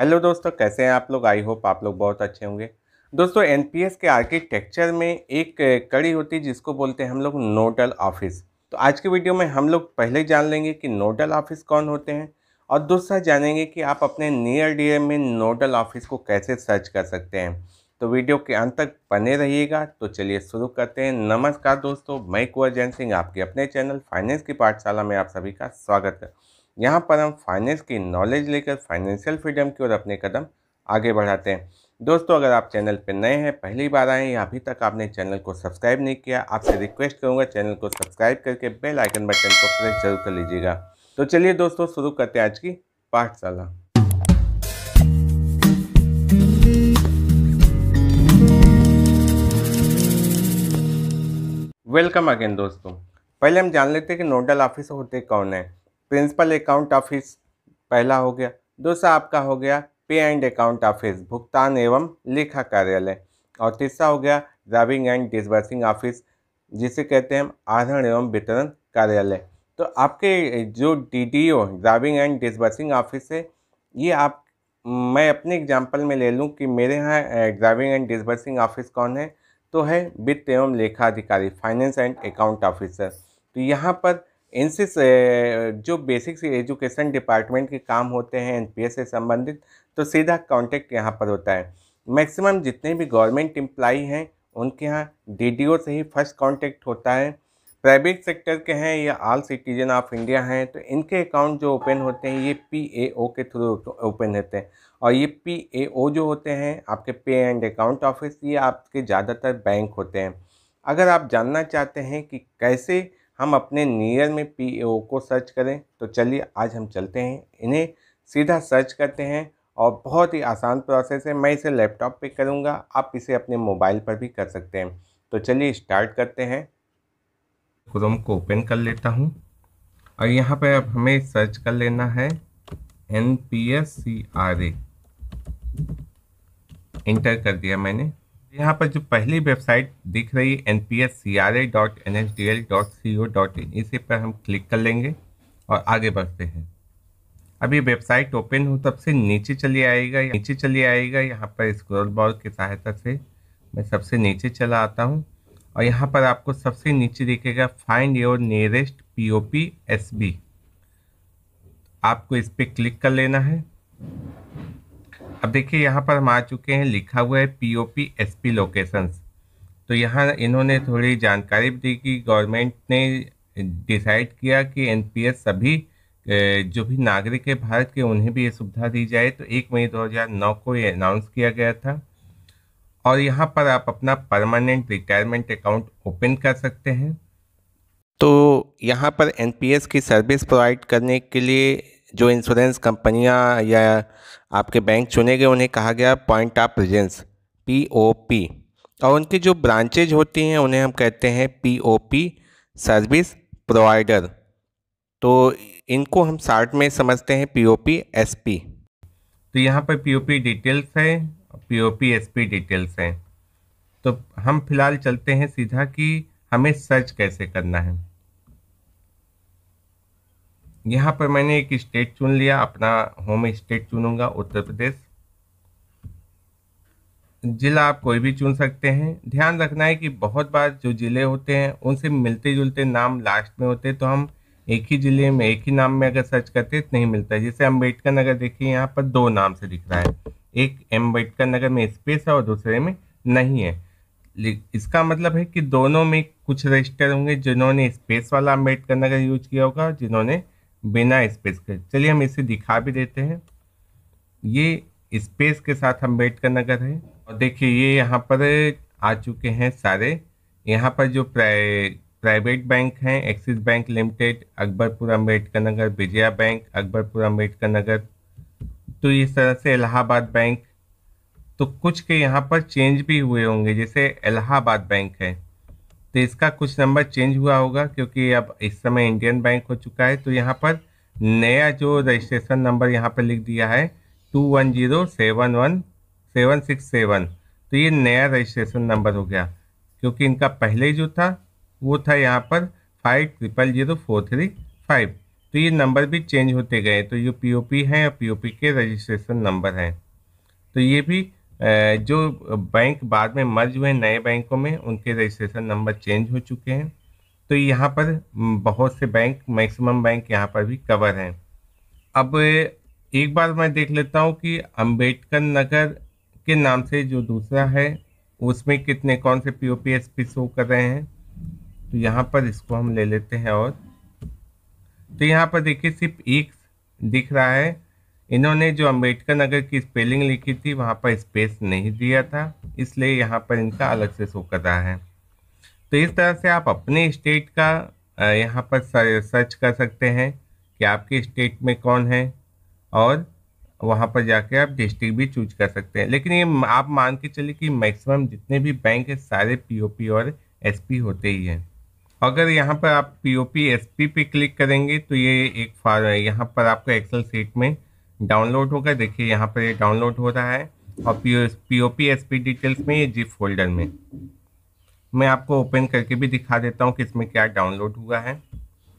hello दोस्तों कैसे हैं आप लोग आई होप आप लोग बहुत अच्छे होंगे दोस्तों एनपीएस के आर्किटेक्चर में एक कड़ी होती है जिसको बोलते हैं हम लोग नोडल ऑफिस तो आज के वीडियो में हम लोग पहले जान लेंगे कि नोडल ऑफिस कौन होते हैं और दूसरा जानेंगे कि आप अपने नियर डियर में नोडल ऑफिस को कैसे सर्च कर सकते हैं तो वीडियो के अंत तक बने रहिएगा तो चलिए शुरू करते हैं नमस्कार दोस्तों मैं कुंवर जैन सिंह आपके अपने चैनल फाइनेंस की पाठशाला में आप सभी का स्वागत है यहाँ पर हम फाइनेंस की नॉलेज लेकर फाइनेंशियल फ्रीडम की ओर अपने कदम आगे बढ़ाते हैं दोस्तों अगर आप चैनल पर नए हैं पहली बार आए हैं या अभी तक आपने चैनल को सब्सक्राइब नहीं किया आपसे रिक्वेस्ट करूँगा चैनल को सब्सक्राइब करके बेल आइकन बटन को प्रेस जरूर कर लीजिएगा तो चलिए दोस्तों शुरू करते हैं आज की पाठशाला वेलकम अगेन दोस्तों पहले हम जान लेते हैं कि नोडल ऑफिसर होते कौन है प्रिंसिपल अकाउंट ऑफिस पहला हो गया दूसरा आपका हो गया पे एंड अकाउंट ऑफिस भुगतान एवं लेखा कार्यालय और तीसरा हो गया ड्राइविंग एंड डिसबर्सिंग ऑफिस जिसे कहते हैं आधरण एवं वितरण कार्यालय तो आपके जो D D O drawing and disbursing office है ये आप मैं अपने एग्जाम्पल में ले लूँ कि मेरे यहाँ ड्राइविंग एंड डिसबर्सिंग ऑफिस कौन है तो है वित्त एवं लेखा अधिकारी फाइनेंस एंड अकाउंट ऑफिसर तो यहाँ पर इनसे जो बेसिक एजुकेशन डिपार्टमेंट के काम होते हैं एनपीएस से संबंधित तो सीधा कांटेक्ट यहाँ पर होता है मैक्सिमम जितने भी गवर्नमेंट एम्प्लाई हैं उनके यहाँ डी से ही फर्स्ट कांटेक्ट होता है प्राइवेट सेक्टर के हैं या आल सिटीजन ऑफ इंडिया हैं तो इनके अकाउंट जो ओपन होते हैं ये पी के थ्रू ओपन होते हैं और ये पी जो होते हैं आपके पे एंड अकाउंट ऑफिस ये आपके ज़्यादातर बैंक होते हैं अगर आप जानना चाहते हैं कि कैसे हम अपने नियर में पी e को सर्च करें तो चलिए आज हम चलते हैं इन्हें सीधा सर्च करते हैं और बहुत ही आसान प्रोसेस है मैं इसे लैपटॉप पे करूँगा आप इसे अपने मोबाइल पर भी कर सकते हैं तो चलिए स्टार्ट करते हैं क्रोम को ओपन कर लेता हूँ और यहाँ पर अब हमें सर्च कर लेना है N P S C R A enter कर दिया मैंने यहाँ पर जो पहली वेबसाइट दिख रही है N P S C R A dot N H D L dot C O dot in इसी पर हम क्लिक कर लेंगे और आगे बढ़ते हैं अभी वेबसाइट ओपन हो तब से नीचे चले आएगा नीचे चले आएगा यहाँ पर स्क्रॉल बॉल की सहायता से मैं सबसे नीचे चला आता हूँ और यहाँ पर आपको सबसे नीचे दिखेगा find your nearest P O P S B आपको इस पर क्लिक कर लेना है अब देखिए यहाँ पर हम आ चुके हैं लिखा हुआ है P O P S P locations तो यहाँ इन्होंने थोड़ी जानकारी भी दी कि गवर्नमेंट ने डिसाइड किया कि एन पी एस सभी जो भी नागरिक है भारत के उन्हें भी ये सुविधा दी जाए तो एक मई दो हज़ार नौ को ये अनाउंस किया गया था और यहाँ पर आप अपना परमानेंट रिटायरमेंट अकाउंट ओपन कर सकते हैं तो यहाँ पर एस की सर्विस प्रोवाइड करने के लिए जो इंश्योरेंस कंपनियां या आपके बैंक चुने गए उन्हें कहा गया point of presence P O P और उनकी जो ब्रांचेज होती हैं उन्हें हम कहते हैं P O P service provider तो इनको हम शार्ट में समझते हैं P O P S P तो यहाँ पर पी ओ पी डिटेल्स है P O P S P details हैं तो हम फिलहाल चलते हैं सीधा कि हमें सर्च कैसे करना है यहाँ पर मैंने एक स्टेट चुन लिया अपना होम स्टेट चुनूंगा उत्तर प्रदेश जिला आप कोई भी चुन सकते हैं ध्यान रखना है कि बहुत बार जो ज़िले होते हैं उनसे मिलते जुलते नाम लास्ट में होते तो हम एक ही ज़िले में एक ही नाम में अगर सर्च करते तो नहीं मिलता जैसे अम्बेडकर नगर देखिए यहाँ पर दो नाम से दिख रहा है एक अम्बेडकर नगर में स्पेस है और दूसरे में नहीं है इसका मतलब है कि दोनों में कुछ रजिस्टर होंगे जिन्होंने स्पेस वाला अम्बेडकर नगर यूज किया होगा जिन्होंने बिना स्पेस के चलिए हम इसे दिखा भी देते हैं ये स्पेस के साथ अम्बेडकर नगर है और देखिए ये यहाँ पर आ चुके हैं सारे यहाँ पर जो प्राइ प्राइवेट बैंक हैं Axis bank limited Akbarpur Ambedkar Nagar Vijaya bank Akbarpur Ambedkar Nagar तो इस तरह से इलाहाबाद बैंक तो कुछ के यहाँ पर चेंज भी हुए होंगे जैसे इलाहाबाद बैंक है तो इसका कुछ नंबर चेंज हुआ होगा क्योंकि अब इस समय इंडियन बैंक हो चुका है तो यहाँ पर नया जो रजिस्ट्रेशन नंबर यहाँ पर लिख दिया है two one zero seven one seven six seven तो ये नया रजिस्ट्रेशन नंबर हो गया क्योंकि इनका पहले जो था वो था यहाँ पर five triple zero four three five तो ये नंबर भी चेंज होते गए तो ये पी ओ पी हैं और पी ओ पी के रजिस्ट्रेशन नंबर हैं तो ये भी जो बैंक बाद में मर्ज हुए नए बैंकों में उनके रजिस्ट्रेशन नंबर चेंज हो चुके हैं तो यहाँ पर बहुत से बैंक मैक्सिमम बैंक यहाँ पर भी कवर हैं अब एक बार मैं देख लेता हूँ कि अम्बेडकर नगर के नाम से जो दूसरा है उसमें कितने कौन से P O P S P show कर रहे हैं तो यहाँ पर इसको हम ले लेते हैं और तो यहाँ पर देखिए सिर्फ एक दिख रहा है इन्होंने जो अम्बेडकर नगर की स्पेलिंग लिखी थी वहाँ पर स्पेस नहीं दिया था इसलिए यहाँ पर इनका अलग से शो कर रहा है तो इस तरह से आप अपने स्टेट का यहाँ पर सर्च कर सकते हैं कि आपके स्टेट में कौन है और वहाँ पर जाके आप डिस्ट्रिक्ट भी चूज कर सकते हैं लेकिन ये आप मान के चलिए कि मैक्सिमम जितने भी बैंक है सारे पीओपी और एसपी होते ही हैं अगर यहाँ पर आप पीओपी एसपी पे क्लिक करेंगे तो ये एक फार यहाँ पर आपको एक्सेल सीट में डाउनलोड होगा देखिए यहाँ पर डाउनलोड हो रहा है और P O P O P S P details में ये जिप फोल्डर में मैं आपको ओपन करके भी दिखा देता हूँ कि इसमें क्या डाउनलोड हुआ है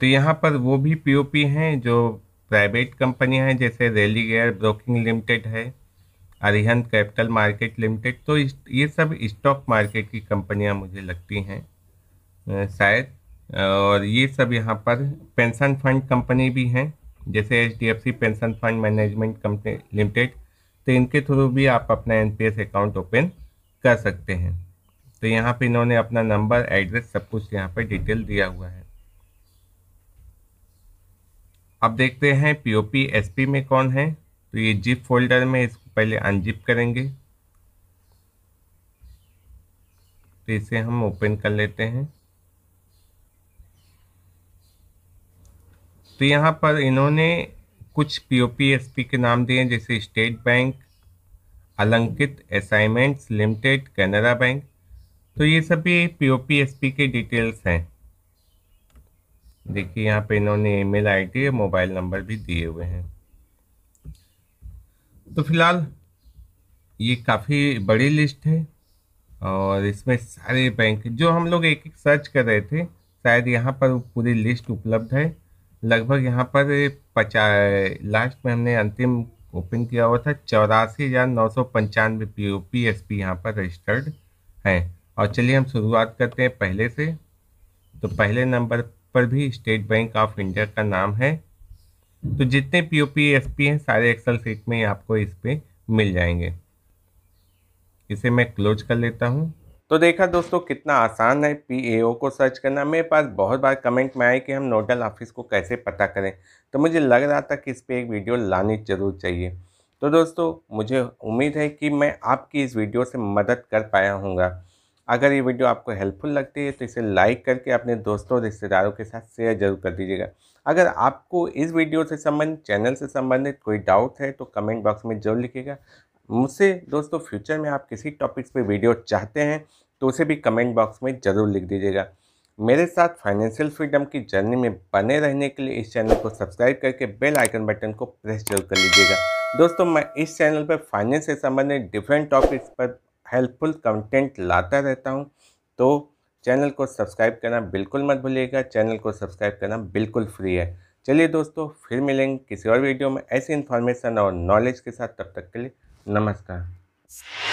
तो यहाँ पर वो भी पी ओ पी हैं जो प्राइवेट कंपनियाँ हैं जैसे रेली गेयर ब्रोकिंग लिमिटेड है अरिहंत कैपिटल मार्केट लिमिटेड तो ये सब स्टॉक मार्केट की कंपनियाँ मुझे लगती हैं शायद और ये सब यहाँ पर पेंशन फंड कंपनी भी हैं जैसे H D F C pension fund management company limited तो इनके थ्रू भी आप अपना N P S account open कर सकते हैं तो यहाँ पे इन्होंने अपना नंबर एड्रेस सब कुछ यहाँ पे डिटेल दिया हुआ है अब देखते हैं P O P S P में कौन है तो ये जिप फोल्डर में इसको पहले अनजिप करेंगे तो इसे हम ओपन कर लेते हैं तो यहाँ पर इन्होंने कुछ पीओपीएसपी के नाम दिए जैसे state bank Alankit assignments limited Canara bank तो ये सभी पीओपीएसपी के डिटेल्स हैं देखिए यहाँ पे इन्होंने ईमेल आईडी और मोबाइल नंबर भी दिए हुए हैं तो फिलहाल ये काफ़ी बड़ी लिस्ट है और इसमें सारे बैंक जो हम लोग एक एक सर्च कर रहे थे शायद यहाँ पर पूरी लिस्ट उपलब्ध है लगभग यहाँ पर पचा लास्ट में हमने अंतिम ओपन किया हुआ था चौरासी हज़ार नौ सौ पंचानवे P O P S P यहाँ पर रजिस्टर्ड हैं और चलिए हम शुरुआत करते हैं पहले से तो पहले नंबर पर भी स्टेट बैंक ऑफ इंडिया का नाम है तो जितने P O P S P हैं सारे एक्सल सीट में आपको इस पर मिल जाएंगे इसे मैं क्लोज कर लेता हूँ तो देखा दोस्तों कितना आसान है ओ को सर्च करना मेरे पास बहुत बार कमेंट में आए कि हम नोडल ऑफिस को कैसे पता करें तो मुझे लग रहा था कि इस पर एक वीडियो लानी जरूर चाहिए तो दोस्तों मुझे उम्मीद है कि मैं आपकी इस वीडियो से मदद कर पाया हूँगा अगर ये वीडियो आपको हेल्पफुल लगती है तो इसे लाइक करके अपने दोस्तों रिश्तेदारों के साथ शेयर जरूर कर दीजिएगा अगर आपको इस वीडियो से संबंधित चैनल से संबंधित कोई डाउट है तो कमेंट बॉक्स में जरूर लिखिएगा मुझसे दोस्तों फ्यूचर में आप किसी टॉपिक्स पे वीडियो चाहते हैं तो उसे भी कमेंट बॉक्स में ज़रूर लिख दीजिएगा मेरे साथ फाइनेंशियल फ्रीडम की जर्नी में बने रहने के लिए इस चैनल को सब्सक्राइब करके बेल आइकन बटन को प्रेस जरूर कर लीजिएगा दोस्तों मैं इस चैनल पर फाइनेंस से संबंधित डिफरेंट टॉपिक्स पर हेल्पफुल कंटेंट लाता रहता हूँ तो चैनल को सब्सक्राइब करना बिल्कुल मत भूलिएगा चैनल को सब्सक्राइब करना बिल्कुल फ्री है चलिए दोस्तों फिर मिलेंगे किसी और वीडियो में ऐसी इन्फॉर्मेशन और नॉलेज के साथ तब तक के लिए नमस्कार